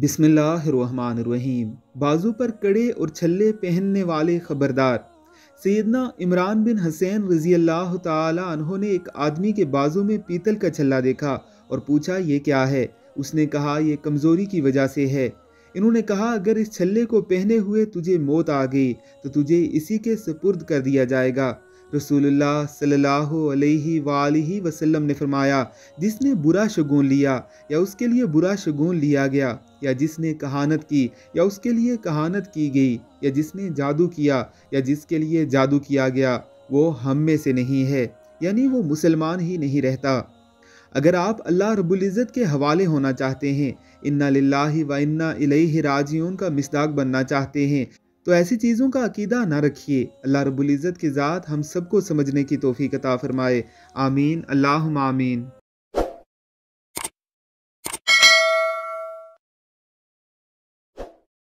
बिसमीम बाजू पर कड़े और छल्ले पहनने वाले ख़बरदार सैदना इमरान बिन हसैन रजी अल्लाह तहों ने एक आदमी के बाजू में पीतल का छल्ला देखा और पूछा ये क्या है उसने कहा यह कमज़ोरी की वजह से है इन्होंने कहा अगर इस छल्ले को पहने हुए तुझे मौत आ गई तो तुझे इसी के सपुर्द कर दिया जाएगा रसूलुल्लाह सल्लल्लाहु अलैहि वालैहि वसल्लम ने फरमाया जिसने बुरा शगुन लिया या उसके लिए बुरा शगुन लिया गया या जिसने कहानत की या उसके लिए कहानत की गई या जिसने जादू किया या जिसके लिए जादू किया गया वो हम में से नहीं है यानी वो मुसलमान ही नहीं रहता अगर आप अल्लाह रबुल्ज़त के हवाले होना चाहते हैं इन्ना लाही व इन्ना इलही राजियन का मिसदाक बनना चाहते हैं तो ऐसी चीज़ों का अकीदा ना रखिए अल्लाह रब्बुल इज़्ज़त की ज़ात हम सबको समझने की तोफ़ी कता फ़रमाए आमीन अल्लाह आमीन